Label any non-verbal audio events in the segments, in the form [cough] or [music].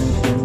Thank you.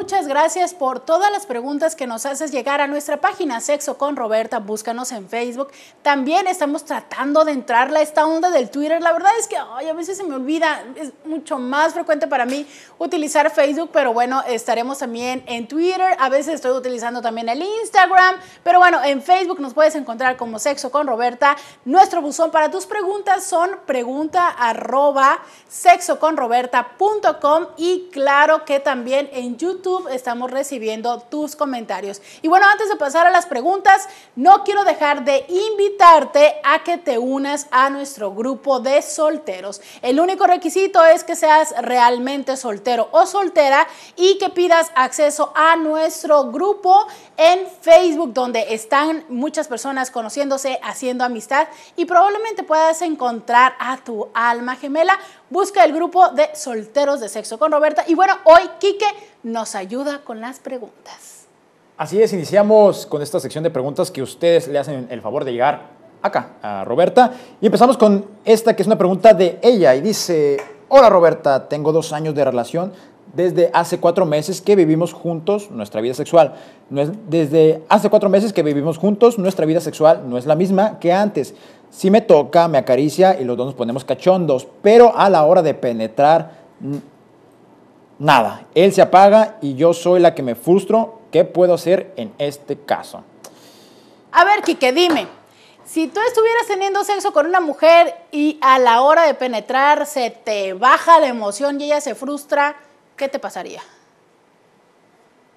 muchas gracias por todas las preguntas que nos haces llegar a nuestra página Sexo con Roberta. Búscanos en Facebook. También estamos tratando de entrar a esta onda del Twitter. La verdad es que a veces se me olvida. Es mucho más frecuente para mí utilizar Facebook, pero bueno, estaremos también en Twitter. A veces estoy utilizando también el Instagram. Pero bueno, en Facebook nos puedes encontrar como Sexo con Roberta. Nuestro buzón para tus preguntas son pregunta arroba sexoconroberta.com y claro que también en YouTube estamos recibiendo tus comentarios. Y bueno, antes de pasar a las preguntas, no quiero dejar de invitarte a que te unas a nuestro grupo de solteros. El único requisito es que seas realmente soltero o soltera y que pidas acceso a nuestro grupo en Facebook, donde están muchas personas conociéndose, haciendo amistad y probablemente puedas encontrar a tu alma gemela. Busca el grupo de solteros de sexo con Roberta. Y bueno, hoy Quique nos ayuda con las preguntas. Así es, iniciamos con esta sección de preguntas que ustedes le hacen el favor de llegar acá a Roberta. Y empezamos con esta que es una pregunta de ella y dice, hola Roberta, tengo dos años de relación desde hace cuatro meses que vivimos juntos nuestra vida sexual. Desde hace cuatro meses que vivimos juntos nuestra vida sexual no es la misma que antes. Si me toca, me acaricia y los dos nos ponemos cachondos, pero a la hora de penetrar nada. Él se apaga y yo soy la que me frustro. ¿Qué puedo hacer en este caso? A ver, Quique, dime. Si tú estuvieras teniendo sexo con una mujer y a la hora de penetrar se te baja la emoción y ella se frustra, ¿qué te pasaría?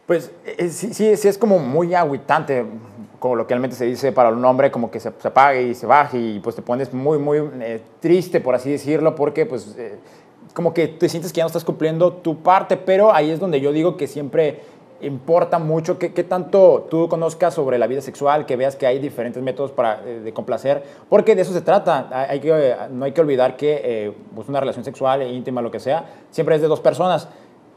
Pues eh, sí, sí, es como muy agüitante, coloquialmente se dice para un hombre, como que se, apague y se baje y pues te pones muy, muy eh, triste, por así decirlo, porque pues eh, como que te sientes que ya no estás cumpliendo tu parte, pero ahí es donde yo digo que siempre importa mucho que tanto tú conozcas sobre la vida sexual, que veas que hay diferentes métodos para, eh, de complacer, porque de eso se trata. Hay no hay que olvidar que eh, pues, una relación sexual, e íntima, lo que sea, siempre es de dos personas.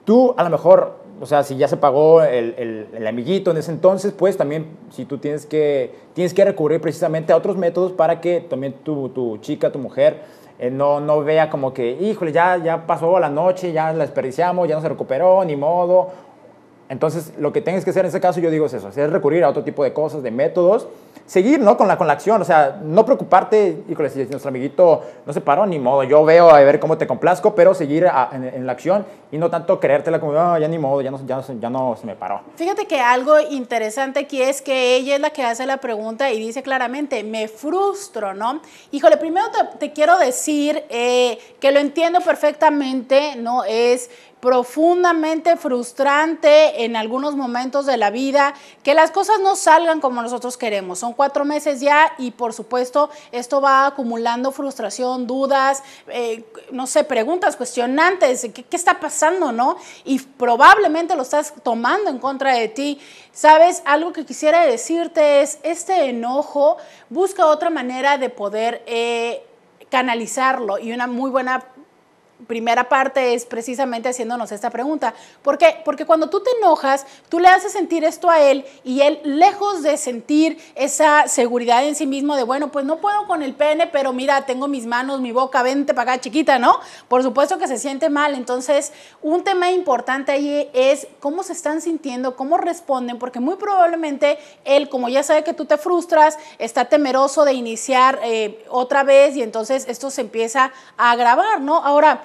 Tú a lo mejor, o sea, si ya se pagó el, amiguito en ese entonces, pues también si tú tienes que, tienes que recurrir precisamente a otros métodos para que también tu, tu chica, tu mujer, eh, no, no vea como que, híjole, ya, ya pasó la noche, ya la desperdiciamos, ya no se recuperó, ni modo, entonces, lo que tienes que hacer en ese caso, yo digo, es eso, es recurrir a otro tipo de cosas, de métodos, seguir, ¿no? Con la, con la acción, o sea, no preocuparte, híjole, si nuestro amiguito no se paró, ni modo, yo veo a ver cómo te complazco, pero seguir en, la acción y no tanto creértela como, ah, ya ni modo, ya no, ya, no, se me paró. Fíjate que algo interesante aquí es que ella es la que hace la pregunta y dice claramente, me frustro, ¿no? Híjole, primero te, quiero decir eh, que lo entiendo perfectamente, ¿no? Es profundamente frustrante en algunos momentos de la vida, que las cosas no salgan como nosotros queremos. Son cuatro meses ya y por supuesto esto va acumulando frustración, dudas, eh, no sé, preguntas cuestionantes, ¿qué, está pasando, no? Y probablemente lo estás tomando en contra de ti. Sabes, algo que quisiera decirte es, este enojo busca otra manera de poder... Eh, canalizarlo y una muy buena primera parte es precisamente haciéndonos esta pregunta. ¿Por qué? Porque cuando tú te enojas, tú le haces sentir esto a él y él, lejos de sentir esa seguridad en sí mismo de, bueno, pues no puedo con el pene, pero mira, tengo mis manos, mi boca, vente para acá chiquita, ¿no? Por supuesto que se siente mal. Entonces, un tema importante allí es cómo se están sintiendo, cómo responden, porque muy probablemente él, como ya sabe que tú te frustras, está temeroso de iniciar eh, otra vez y entonces esto se empieza a agravar, ¿no? Ahora,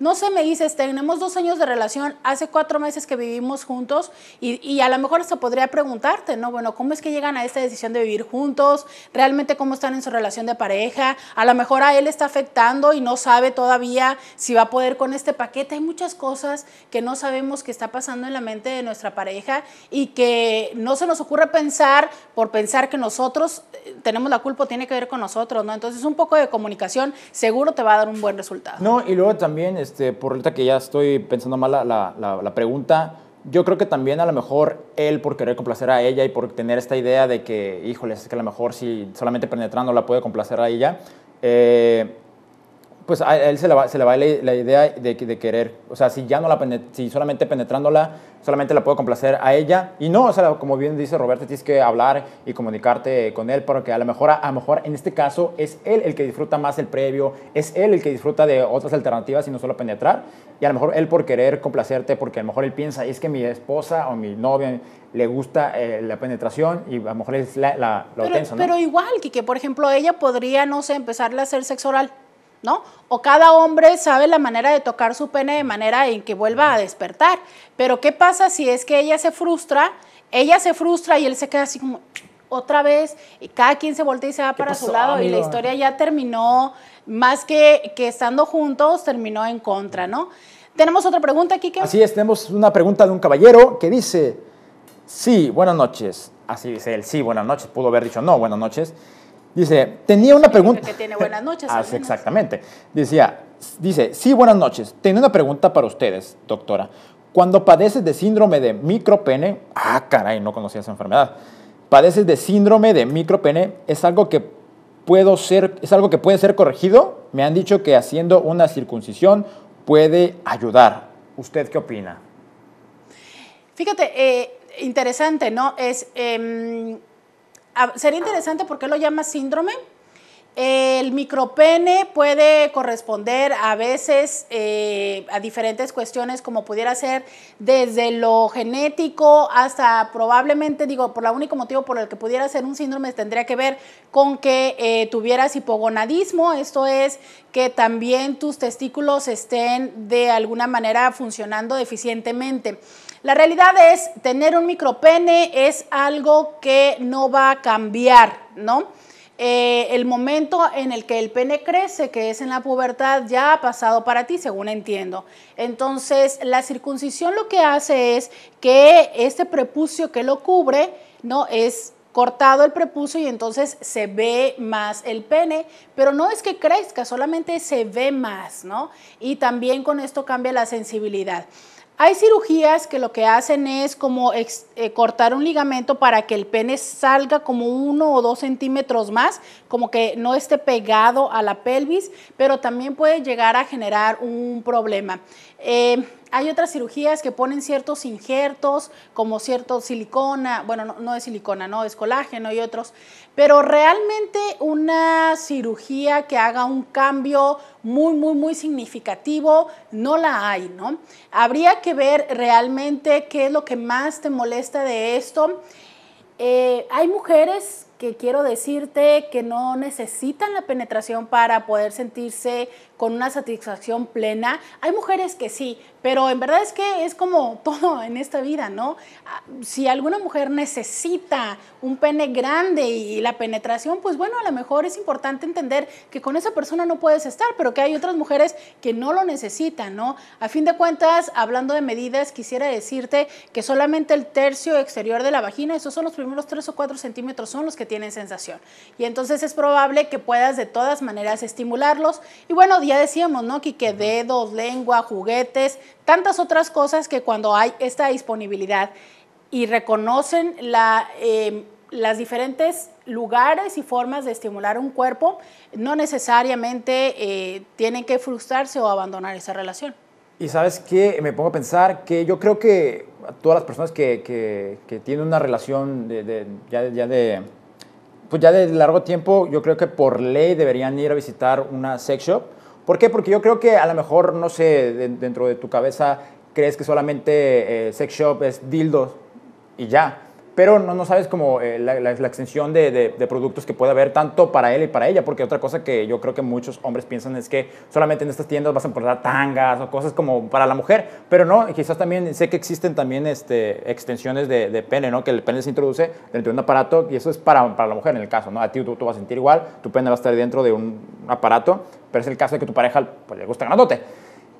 no sé, me dices, tenemos dos años de relación, hace cuatro meses que vivimos juntos y, a lo mejor hasta podría preguntarte, ¿no? Bueno, ¿cómo es que llegan a esta decisión de vivir juntos? ¿Realmente cómo están en su relación de pareja? A lo mejor a él está afectando y no sabe todavía si va a poder con este paquete. Hay muchas cosas que no sabemos que está pasando en la mente de nuestra pareja y que no se nos ocurre pensar por pensar que nosotros eh, tenemos la culpa, tiene que ver con nosotros, ¿no? Entonces un poco de comunicación seguro te va a dar un buen resultado. No, y luego también... Este, este, por ahorita que ya estoy pensando mal la, pregunta, yo creo que también a lo mejor él por querer complacer a ella y por tener esta idea de que, híjole, es que a lo mejor si solamente penetrando la puede complacer a ella, eh, pues a él se le va, se la, idea de, querer, o sea, si ya no la si solamente penetrándola, solamente la puedo complacer a ella, y no, o sea, como bien dice Roberto, tienes que hablar y comunicarte con él, porque a lo mejor, a, mejor en este caso es él el que disfruta más el previo, es él el que disfruta de otras alternativas y no solo penetrar, y a lo mejor él por querer complacerte, porque a lo mejor él piensa, es que mi esposa o mi novia le gusta eh, la penetración y a lo mejor es la, lo pero, tenso, Pero igual, que por ejemplo, ella podría, no sé, empezarle a hacer sexo oral ¿no? O cada hombre sabe la manera de tocar su pene de manera en que vuelva a despertar. Pero ¿qué pasa si es que ella se frustra? Ella se frustra y él se queda así como otra vez y cada quien se voltea y se va para su lado ah, y la historia ya terminó, más que, que estando juntos, terminó en contra, ¿no? Tenemos otra pregunta, aquí que Así es, tenemos una pregunta de un caballero que dice, sí, buenas noches. Así dice él, sí, buenas noches. Pudo haber dicho no, buenas noches. Dice, tenía una pregunta. Que tiene buenas noches. Ah, exactamente. Decía, dice, sí, buenas noches. Tenía una pregunta para ustedes, doctora. Cuando padeces de síndrome de micropene, ah, caray, no conocía esa enfermedad. Padeces de síndrome de micropene, es algo que puedo ser, es algo que puede ser corregido. Me han dicho que haciendo una circuncisión puede ayudar. ¿Usted qué opina? Fíjate, eh, interesante, ¿no? Es em, sería interesante porque lo llama síndrome. El micropene puede corresponder a veces eh, a diferentes cuestiones como pudiera ser desde lo genético hasta probablemente, digo, por el único motivo por el que pudiera ser un síndrome tendría que ver con que eh, tuvieras hipogonadismo, esto es que también tus testículos estén de alguna manera funcionando deficientemente. La realidad es, tener un micropene es algo que no va a cambiar, ¿no? Eh, el momento en el que el pene crece, que es en la pubertad, ya ha pasado para ti, según entiendo. Entonces, la circuncisión lo que hace es que este prepucio que lo cubre, ¿no? Es cortado el prepucio y entonces se ve más el pene, pero no es que crezca, solamente se ve más, ¿no? Y también con esto cambia la sensibilidad. Hay cirugías que lo que hacen es como eh, cortar un ligamento para que el pene salga como uno o dos centímetros más, como que no esté pegado a la pelvis, pero también puede llegar a generar un problema. Eh, hay otras cirugías que ponen ciertos injertos, como cierto silicona, bueno, no, es silicona, no, es colágeno y otros, pero realmente una cirugía que haga un cambio muy, muy, muy significativo, no la hay, ¿no? Habría que ver realmente qué es lo que más te molesta de esto. Eh, hay mujeres que quiero decirte que no necesitan la penetración para poder sentirse con una satisfacción plena. Hay mujeres que sí, pero en verdad es que es como [laughs] todo en esta vida, ¿no? Ah, si alguna mujer necesita un pene grande y la penetración, pues bueno, a lo mejor es importante entender que con esa persona no puedes estar, pero que hay otras mujeres que no lo necesitan, ¿no? A fin de cuentas, hablando de medidas, quisiera decirte que solamente el tercio exterior de la vagina, esos son los primeros 3 o 4 centímetros, son los que tienen sensación. Y entonces es probable que puedas de todas maneras estimularlos. Y bueno, ya decíamos, ¿no? Quique, dedos, lengua, juguetes, tantas otras cosas que cuando hay esta disponibilidad y reconocen la... Em, las diferentes lugares y formas de estimular un cuerpo no necesariamente eh, tienen que frustrarse o abandonar esa relación. Y sabes qué, me pongo a pensar que yo creo que todas las personas que, tienen una relación de, ya de, pues ya de largo tiempo yo creo que por ley deberían ir a visitar una sex shop. ¿Por qué? Porque yo creo que a lo mejor, no sé, dentro de tu cabeza crees que solamente eh, sex shop es dildos y ya pero no, sabes como eh, la, extensión de, de, productos que puede haber tanto para él y para ella, porque otra cosa que yo creo que muchos hombres piensan es que solamente en estas tiendas vas a encontrar tangas o cosas como para la mujer, pero no, quizás también sé que existen también este, extensiones de, pene, ¿no? Que el pene se introduce dentro de un aparato y eso es para, para la mujer en el caso, ¿no? A ti tú, vas a sentir igual, tu pene va a estar dentro de un aparato, pero es el caso de que tu pareja pues, le gusta grandote.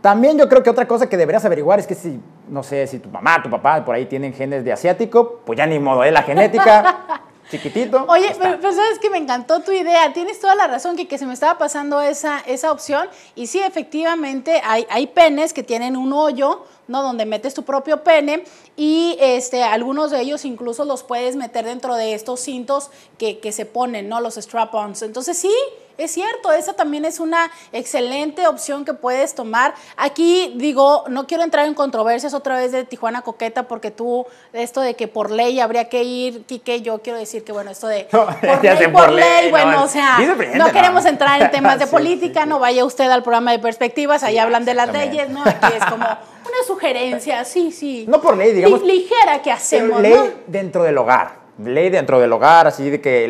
También yo creo que otra cosa que deberías averiguar es que si, no sé, si tu mamá, tu papá por ahí tienen genes de asiático, pues ya ni modo, es ¿eh? la genética. [laughs] chiquitito. Oye, pero, sabes que me encantó tu idea. Tienes toda la razón que, que se me estaba pasando esa, esa opción. Y sí, efectivamente, hay, hay penes que tienen un hoyo, ¿no? Donde metes tu propio pene y este, algunos de ellos incluso los puedes meter dentro de estos cintos que, que se ponen, ¿no? Los strap-ons. Entonces sí, es cierto, esa también es una excelente opción que puedes tomar. Aquí digo, no quiero entrar en controversias otra vez de Tijuana Coqueta, porque tú, esto de que por ley habría que ir, Quique, yo quiero decir que, bueno, esto de [laughs] por, ley, bueno, o sea, no queremos entrar en [laughs] temas de política, no vaya usted al programa de perspectivas, ahí hablan de las leyes, ¿no? Aquí es como una sugerencia, sí, sí. [laughs] No por ley, digamos. Ligera que hacemos, ley dentro del hogar ley dentro del hogar, así de que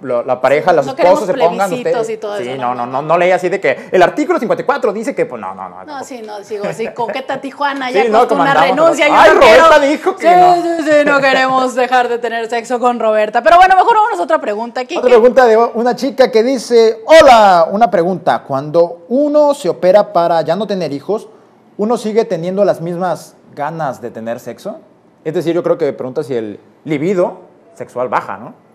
la pareja, los esposos se pongan Y todo sí, no, no, no, no, ley así de que el artículo 54 dice que, pues, no, no, no. No, sí, no, sí, [laughs] coqueta Tijuana, ya con una renuncia. Ay, Roberta dijo que sí, no. Sí, sí, no [laughs] queremos dejar de tener sexo con Roberta. Pero bueno, mejor vamos a otra pregunta aquí. Otra pregunta de una chica que dice, hola, una pregunta, cuando uno se opera para ya no tener hijos, ¿uno sigue teniendo las mismas ganas de tener sexo? Es decir, yo creo que pregunta si el libido sexual baja, ¿no?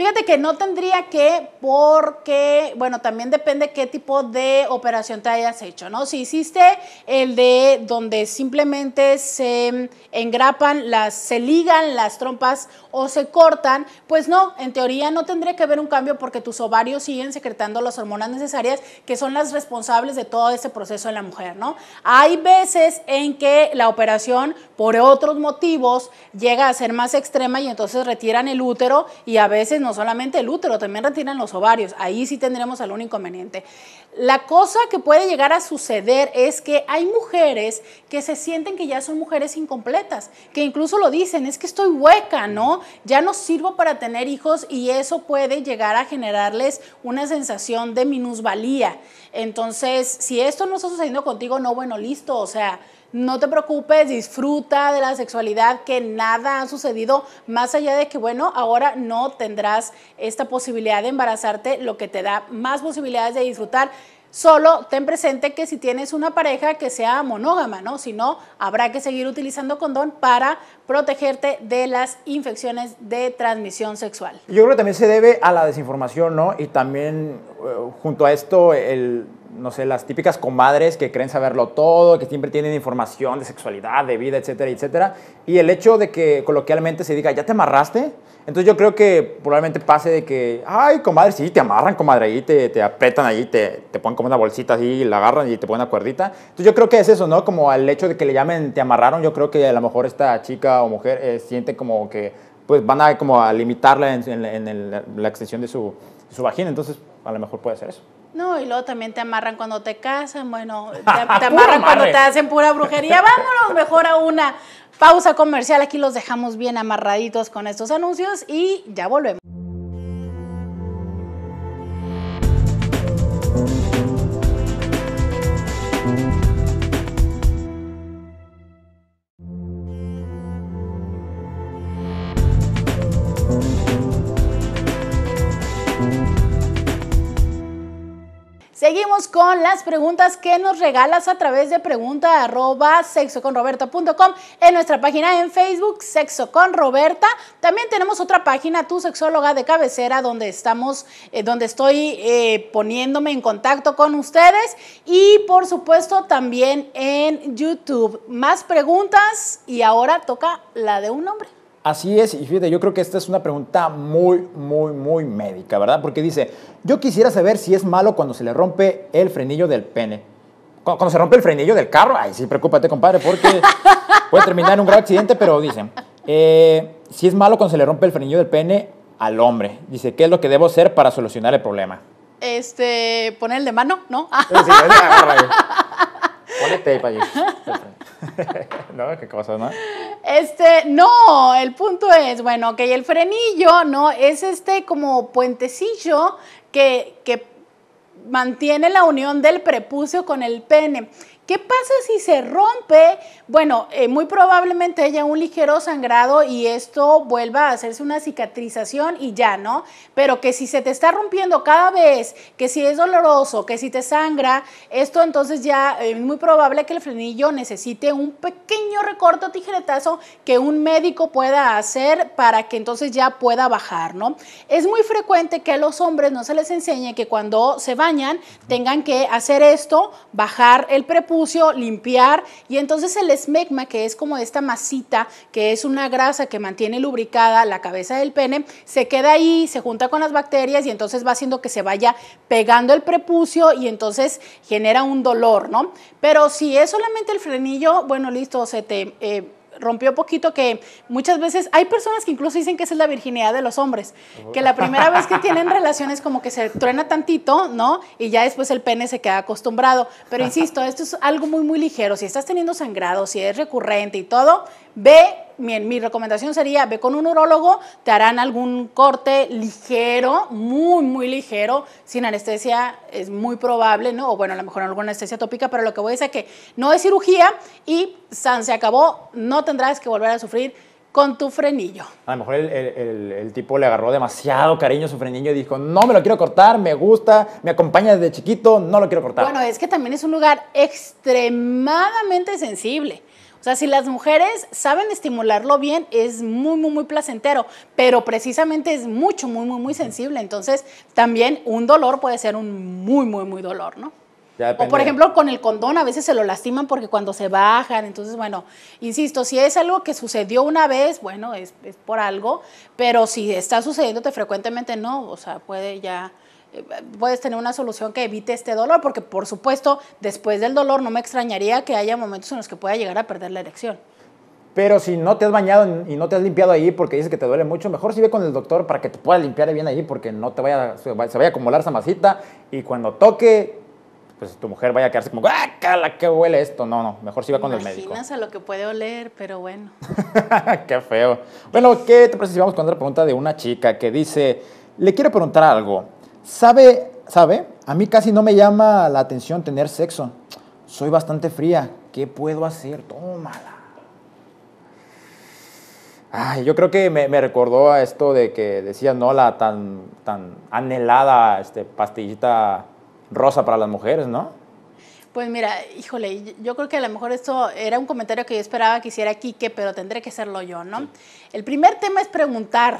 Fíjate que no tendría que porque, bueno, también depende qué tipo de operación te hayas hecho, ¿no? Si hiciste el de donde simplemente se engrapan las, se ligan las trompas o se cortan, pues no, en teoría no tendría que haber un cambio porque tus ovarios siguen secretando las hormonas necesarias que son las responsables de todo ese proceso en la mujer, ¿no? Hay veces en que la operación por otros motivos llega a ser más extrema y entonces retiran el útero y a veces no solamente el útero, también retiran los ovarios. Ahí sí tendremos algún inconveniente. La cosa que puede llegar a suceder es que hay mujeres que se sienten que ya son mujeres incompletas, que incluso lo dicen, es que estoy hueca, ¿no? Ya no sirvo para tener hijos y eso puede llegar a generarles una sensación de minusvalía. Entonces, si esto no está sucediendo contigo, no, bueno, listo, o sea, no te preocupes, disfruta de la sexualidad, que nada ha sucedido, más allá de que, bueno, ahora no tendrás esta posibilidad de embarazarte, lo que te da más posibilidades de disfrutar. Solo ten presente que si tienes una pareja que sea monógama, ¿no? Si no, habrá que seguir utilizando condón para protegerte de las infecciones de transmisión sexual. Yo creo que también se debe a la desinformación, ¿no? Y también eh, junto a esto el no sé, las típicas comadres que creen saberlo todo, que siempre tienen información de sexualidad, de vida, etcétera, etcétera. Y el hecho de que coloquialmente se diga, ¿ya te amarraste? Entonces yo creo que probablemente pase de que, ay, comadre, sí, te amarran, comadre, ahí te, apretan ahí, te, te ponen como una bolsita así, la agarran y te ponen una cuerdita. Entonces yo creo que es eso, ¿no? Como al hecho de que le llamen, te amarraron, yo creo que a lo mejor esta chica o mujer eh, siente como que, pues van a como a limitarla en, la extensión de su, de su vagina, entonces a lo mejor puede ser eso. No, y luego también te amarran cuando te casan, bueno, [laughs] te, amarran cuando te hacen pura brujería. [laughs] Vámonos mejor a una pausa comercial. Aquí los dejamos bien amarraditos con estos anuncios y ya volvemos. con las preguntas que nos regalas a través de pregunta arroba sexoconroberta.com en nuestra página en Facebook, Sexo con Roberta. También tenemos otra página, tu sexóloga de cabecera, donde estamos, eh, donde estoy eh, poniéndome en contacto con ustedes. Y por supuesto también en YouTube. Más preguntas y ahora toca la de un hombre. Así es, y fíjate, yo creo que esta es una pregunta muy, muy, muy médica, ¿verdad? Porque dice, yo quisiera saber si es malo cuando se le rompe el frenillo del pene. Cuando, se rompe el frenillo del carro, ay, sí, preocúpate, compadre, porque [laughs] puede terminar en un grave accidente, pero dice, eh, si es malo cuando se le rompe el frenillo del pene al hombre. Dice, ¿qué es lo que debo hacer para solucionar el problema? Este, ponerle mano, ¿no? Sí, sí, [laughs] [laughs] [laughs] no, qué Este, no, el punto es, bueno, que el frenillo, ¿no? Es este como puentecillo que, que mantiene la unión del prepucio con el pene. ¿Qué pasa si se rompe? Bueno, eh, muy probablemente haya un ligero sangrado y esto vuelva a hacerse una cicatrización y ya, ¿no? Pero que si se te está rompiendo cada vez, que si es doloroso, que si te sangra, esto entonces ya eh, es muy probable que el frenillo necesite un pequeño recorte o tijeretazo que un médico pueda hacer para que entonces ya pueda bajar, ¿no? Es muy frecuente que a los hombres no se les enseñe que cuando se bañan tengan que hacer esto, bajar el prepucio limpiar y entonces el esmegma, que es como esta masita, que es una grasa que mantiene lubricada la cabeza del pene, se queda ahí, se junta con las bacterias y entonces va haciendo que se vaya pegando el prepucio y entonces genera un dolor, ¿no? Pero si es solamente el frenillo, bueno, listo, se te... Eh, rompió poquito que muchas veces hay personas que incluso dicen que esa es la virginidad de los hombres, que la primera vez que tienen relaciones como que se truena tantito, ¿no? Y ya después el pene se queda acostumbrado. Pero insisto, esto es algo muy, muy ligero. Si estás teniendo sangrado, si es recurrente y todo, ve, mi, mi, recomendación sería, ve con un urólogo, te harán algún corte ligero, muy, muy ligero, sin anestesia, es muy probable, ¿no? O bueno, a lo mejor alguna anestesia tópica, pero lo que voy a decir es que no es cirugía y San se acabó, no tendrás que volver a sufrir con tu frenillo. A lo mejor el, el, tipo le agarró demasiado cariño a su frenillo y dijo, no me lo quiero cortar, me gusta, me acompaña desde chiquito, no lo quiero cortar. Bueno, es que también es un lugar extremadamente sensible. O sea, si las mujeres saben estimularlo bien, es muy, muy, muy placentero, pero precisamente es mucho, muy, muy, muy sensible. Entonces, también un dolor puede ser un muy, muy, muy dolor, ¿no? O por ejemplo, con el condón a veces se lo lastiman porque cuando se bajan, entonces bueno, insisto, si es algo que sucedió una vez, bueno, es, por algo, pero si está sucediéndote frecuentemente, no, o sea, puede ya puedes tener una solución que evite este dolor, porque por supuesto, después del dolor no me extrañaría que haya momentos en los que pueda llegar a perder la erección. Pero si no te has bañado y no te has limpiado ahí porque dices que te duele mucho, mejor si ve con el doctor para que te pueda limpiar bien ahí porque no te vaya, se vaya a acumular esa masita y cuando toque, pues tu mujer vaya a quedarse como, ¡ah, cala, qué huele esto! No, no, mejor si va con el médico. lo que puede oler, pero bueno. [laughs] ¡Qué feo! Bueno, ¿qué te parece si vamos con otra pregunta de una chica que dice, le quiero preguntar algo. Sabe, sabe, a mí casi no me llama la atención tener sexo. Soy bastante fría. ¿Qué puedo hacer? Tómala. Ay, yo creo que me, recordó a esto de que decía no la tan, tan anhelada este, pastillita rosa para las mujeres, ¿no? Pues mira, híjole, yo creo que a lo mejor esto era un comentario que yo esperaba que hiciera Quique, pero tendré que hacerlo yo, ¿no? El primer tema es preguntar,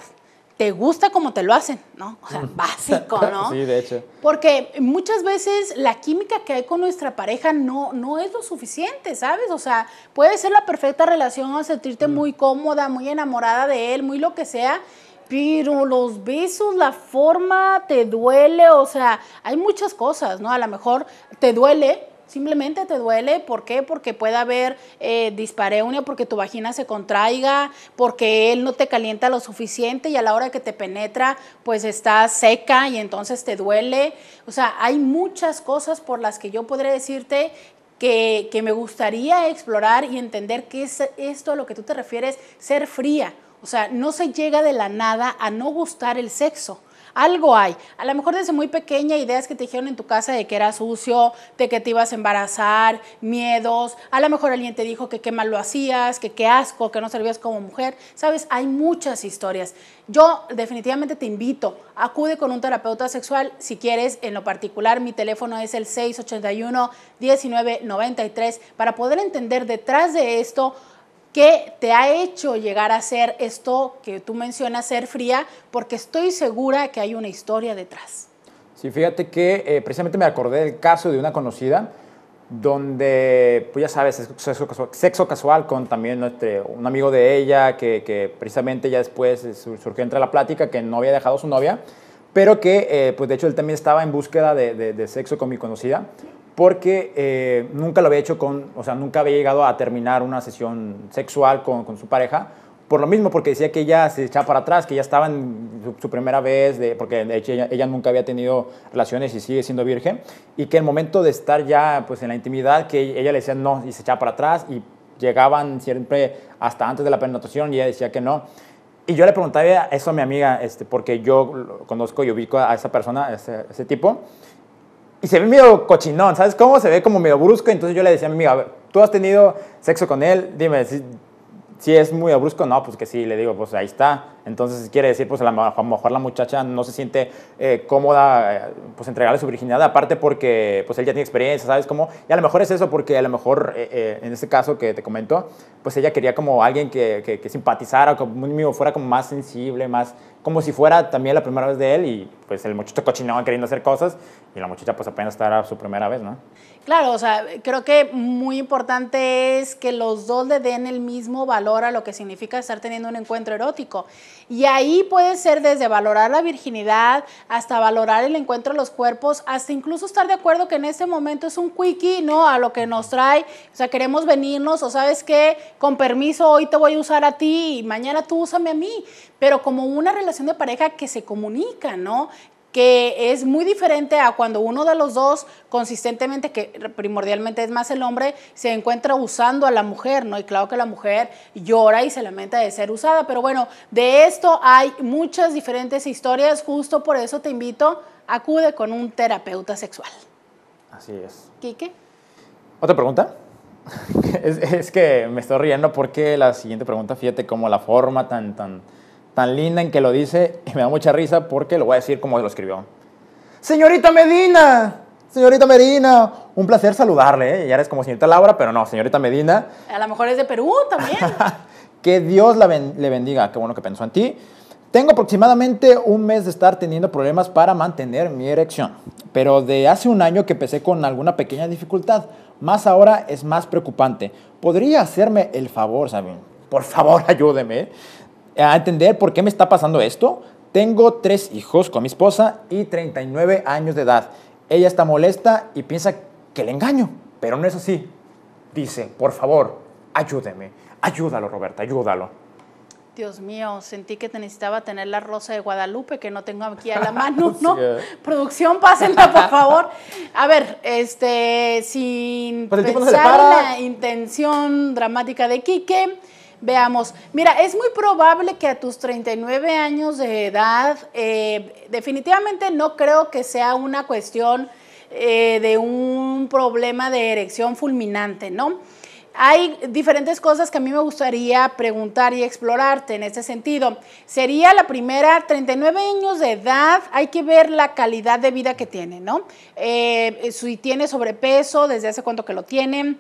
te gusta como te lo hacen, ¿no? O sea, mm. básico, [laughs] ¿no? sí, de hecho. Porque muchas veces la química que hay con nuestra pareja no, no es lo suficiente, ¿sabes? O sea, puede ser la perfecta relación, sentirte mm. muy cómoda, muy enamorada de él, muy lo que sea, pero los besos, la forma, te duele, o sea, hay muchas cosas, ¿no? A lo mejor te duele Simplemente te duele, ¿por qué? Porque puede haber eh, dispareunia, porque tu vagina se contraiga, porque él no te calienta lo suficiente y a la hora que te penetra, pues está seca y entonces te duele. O sea, hay muchas cosas por las que yo podría decirte que, que me gustaría explorar y entender qué es esto a lo que tú te refieres, ser fría. O sea, no se llega de la nada a no gustar el sexo algo hay. A lo mejor desde muy pequeña ideas que te dijeron en tu casa de que era sucio, de que te ibas a embarazar, miedos. A lo mejor alguien te dijo que qué mal lo hacías, que qué asco, que no servías como mujer. Sabes, hay muchas historias. Yo definitivamente te invito, acude con un terapeuta sexual si quieres. En lo particular, mi teléfono es el 681-1993 para poder entender detrás de esto ¿Qué te ha hecho llegar a ser esto que tú mencionas, ser fría, porque estoy segura que hay una historia detrás. Sí, fíjate que eh, precisamente me acordé del caso de una conocida donde, pues ya sabes, sexo casual, con también un amigo de ella, que, precisamente ya después eh, surgió entre la plática que no había dejado a su novia, pero que, eh, pues de hecho, él también estaba en búsqueda de, de sexo con mi conocida porque eh, nunca lo había hecho con, o sea, nunca había llegado a terminar una sesión sexual con, su pareja, por lo mismo, porque decía que ella se echaba para atrás, que ya estaba en su, primera vez, de, porque de hecho ella, nunca había tenido relaciones y sigue siendo virgen, y que el momento de estar ya pues, en la intimidad, que ella le decía no y se echaba para atrás, y llegaban siempre hasta antes de la penetración y ella decía que no. Y yo le preguntaba eso a mi amiga, este, porque yo conozco y ubico a esa persona, a ese tipo, y se ve medio cochinón, ¿sabes cómo? Se ve como medio brusco, entonces yo le decía a mi amiga, tú has tenido sexo con él, dime, si si es muy abrupto, no, pues que sí, le digo, pues ahí está. Entonces quiere decir, pues a lo mejor la muchacha no se siente eh, cómoda, eh, pues entregarle su virginidad, aparte porque pues él ya tiene experiencia, ¿sabes cómo? Y a lo mejor es eso, porque a lo mejor eh, en este caso que te comento, pues ella quería como alguien que, que, que simpatizara, como fuera como más sensible, más, como si fuera también la primera vez de él y pues el muchacho cochino queriendo hacer cosas y la muchacha pues apenas estará su primera vez, ¿no? Claro, o sea, creo que muy importante es que los dos le den el mismo valor a lo que significa estar teniendo un encuentro erótico. Y ahí puede ser desde valorar la virginidad hasta valorar el encuentro de los cuerpos, hasta incluso estar de acuerdo que en este momento es un quickie, ¿no? A lo que nos trae, o sea, queremos venirnos, o sabes qué, con permiso, hoy te voy a usar a ti y mañana tú úsame a mí, pero como una relación de pareja que se comunica, ¿no? que es muy diferente a cuando uno de los dos consistentemente, que primordialmente es más el hombre, se encuentra usando a la mujer, ¿no? Y claro que la mujer llora y se lamenta de ser usada, pero bueno, de esto hay muchas diferentes historias, justo por eso te invito, acude con un terapeuta sexual. Así es. Quique. ¿Otra pregunta? [laughs] es, que me estoy riendo porque la siguiente pregunta, fíjate como la forma tan, tan tan linda en que lo dice y me da mucha risa porque lo voy a decir como lo escribió. Señorita Medina, señorita Medina, un placer saludarle. ¿eh? Ya eres como señorita Laura, pero no, señorita Medina. A lo mejor es de Perú también. [laughs] que Dios la le bendiga, qué bueno que pensó en ti. Tengo aproximadamente un mes de estar teniendo problemas para mantener mi erección, pero de hace un año que empecé con alguna pequeña dificultad, más ahora es más preocupante. ¿Podría hacerme el favor, saben, Por favor, [laughs] ayúdeme a entender por qué me está pasando esto. Tengo tres hijos con mi esposa y 39 años de edad. Ella está molesta y piensa que le engaño, pero no es así. Dice, por favor, ayúdeme. Ayúdalo, Roberta, ayúdalo. Dios mío, sentí que te necesitaba tener la rosa de Guadalupe, que no tengo aquí a la [laughs] mano, ¿no? Eh. Producción, pásenla, por favor. A ver, este, sin pues pensar la intención dramática de Quique, Veamos, mira, es muy probable que a tus 39 años de edad, eh, definitivamente no creo que sea una cuestión eh, de un problema de erección fulminante, ¿no? Hay diferentes cosas que a mí me gustaría preguntar y explorarte en este sentido. Sería la primera, 39 años de edad, hay que ver la calidad de vida que tiene, ¿no? Eh, si tiene sobrepeso, desde hace cuánto que lo tiene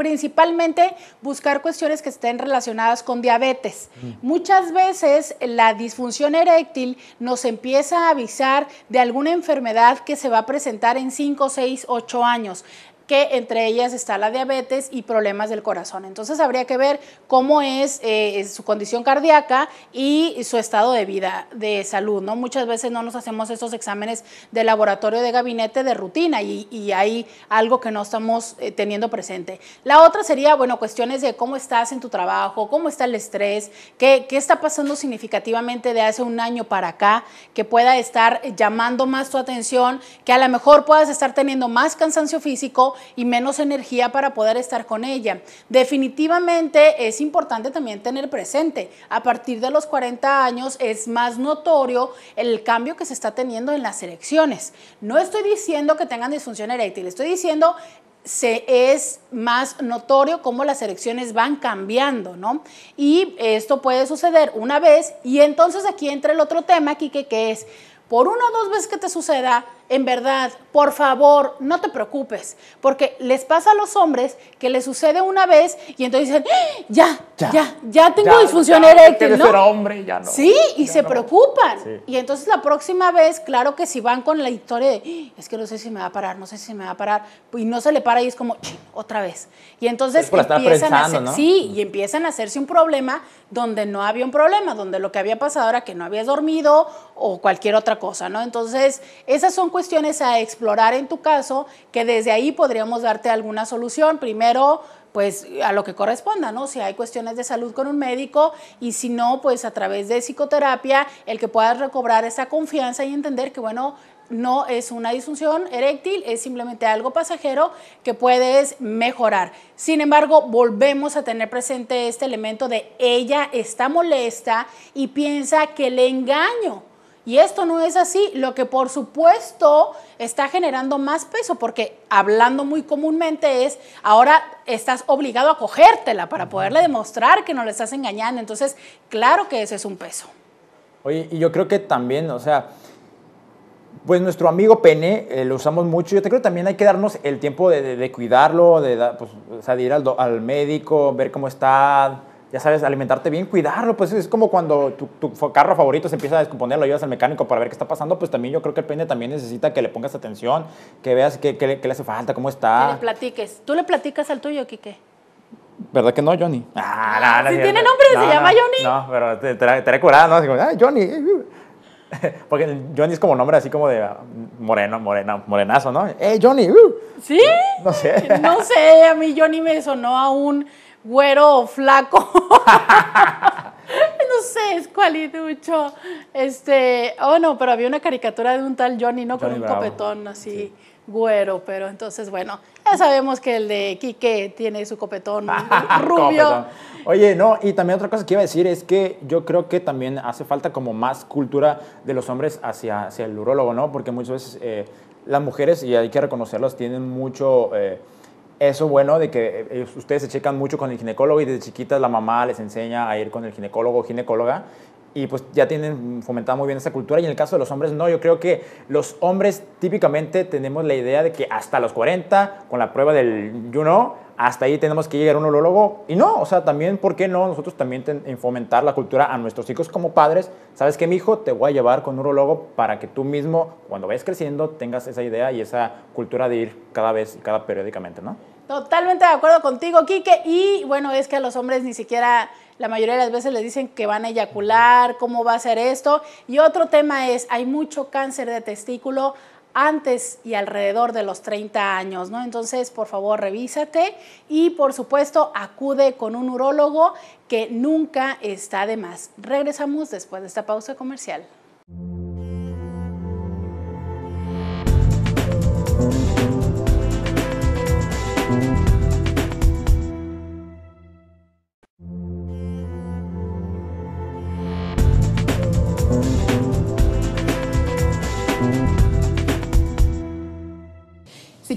principalmente buscar cuestiones que estén relacionadas con diabetes. Muchas veces la disfunción eréctil nos empieza a avisar de alguna enfermedad que se va a presentar en 5, 6, 8 años que entre ellas está la diabetes y problemas del corazón. Entonces habría que ver cómo eh, es su condición cardíaca y su estado de vida, de salud, ¿no? Muchas veces no nos hacemos esos exámenes de laboratorio de gabinete de rutina y, hay algo que no estamos eh, teniendo presente. La otra sería, bueno, cuestiones de cómo estás en tu trabajo, cómo está el estrés, qué está pasando significativamente de hace un año para acá, que pueda estar llamando más tu atención, que a lo mejor puedas estar teniendo más cansancio físico, y menos energía para poder estar con ella. Definitivamente es importante también tener presente, a partir de los 40 años es más notorio el cambio que se está teniendo en las elecciones. No estoy diciendo que tengan disfunción eréctil, estoy diciendo se es más notorio cómo las elecciones van cambiando, ¿no? Y esto puede suceder una vez y entonces aquí entra el otro tema, Kike, que es por una o dos veces que te suceda, en verdad, por favor, no te preocupes, porque les pasa a los hombres que les sucede una vez y entonces dicen, ¡Ah! ya, ya, ya, tengo disfunción eréctil, ¿no? hombre, Sí, y se preocupan. Y entonces la próxima vez, claro que si van con la historia de, ah, es que no sé si me va a parar, no sé si me va a parar, y no se le para y es como, otra vez. Y entonces sí, y empiezan a hacerse un problema donde no había un problema, donde lo que había pasado era que no habías dormido o cualquier otra cosa, ¿no? Entonces, esas son cuestiones a explorar en tu caso, que desde ahí podríamos darte alguna solución. Primero, pues a lo que corresponda, ¿no? Si hay cuestiones de salud con un médico y si no, pues a través de psicoterapia, el que puedas recobrar esa confianza y entender que, bueno, no es una disfunción eréctil, es simplemente algo pasajero que puedes mejorar. Sin embargo, volvemos a tener presente este elemento de ella está molesta y piensa que le engaño. Y esto no es así, lo que por supuesto está generando más peso, porque hablando muy comúnmente es, ahora estás obligado a cogértela para poderle demostrar que no le estás engañando. Entonces, claro que ese es un peso. Oye, y yo creo que también, o sea, pues nuestro amigo pene eh, lo usamos mucho. Yo te creo que también hay que darnos el tiempo de, cuidarlo, de, pues, ir al, médico, ver cómo está, ya sabes, alimentarte bien, cuidarlo. Pues es como cuando tu, carro favorito se empieza a descomponer, lo llevas al mecánico para ver qué está pasando. Pues también yo creo que el pene también necesita que le pongas atención, que veas qué, le hace falta, cómo está. Que le platiques. ¿Tú le platicas al tuyo, Quique? ¿Verdad que no, Johnny? Ah, no, no, si tiene nombre, se llama Johnny. No, pero te, te, ¿no? ah, Johnny. Eh, eh". [laughs] Porque Johnny es como nombre así como de mm, moreno, morena, morenazo, ¿no? ¡Eh, Johnny! Uh". ¿Sí? No sé. [laughs] No sé, a mí Johnny me sonó a un güero flaco. [laughs] no sé, es cualiducho. Este, oh no, pero había una caricatura de un tal Johnny, ¿no? Con un copetón así, güero, pero entonces, bueno, sabemos que el de Quique tiene su copetón [laughs] rubio. Oye, no, y también otra cosa que iba a decir es que yo creo que también hace falta como más cultura de los hombres hacia, hacia el urólogo, ¿no? Porque muchas veces eh, las mujeres, y hay que reconocerlos tienen mucho... Eh, eso bueno de que eh, ustedes se checan mucho con el ginecólogo y desde chiquitas la mamá les enseña a ir con el ginecólogo o ginecóloga y pues ya tienen fomentada muy bien esa cultura. Y en el caso de los hombres, no, yo creo que los hombres típicamente tenemos la idea de que hasta los 40, con la prueba del you hasta ahí tenemos que llegar a un urologo. Y no, o sea, también, ¿por qué no? Nosotros también ten, fomentar la cultura a nuestros hijos como padres. ¿Sabes que mi hijo? Te voy a llevar con un urologo para que tú mismo, cuando vayas creciendo, tengas esa idea y esa cultura de ir cada vez y cada periódicamente, ¿no? Totalmente de acuerdo contigo, Quique. Y bueno, es que a los hombres ni siquiera la mayoría de las veces les dicen que van a eyacular, cómo va a ser esto. Y otro tema es, hay mucho cáncer de testículo antes y alrededor de los 30 años, ¿no? Entonces, por favor, revísate y por supuesto, acude con un urólogo que nunca está de más. Regresamos después de esta pausa comercial.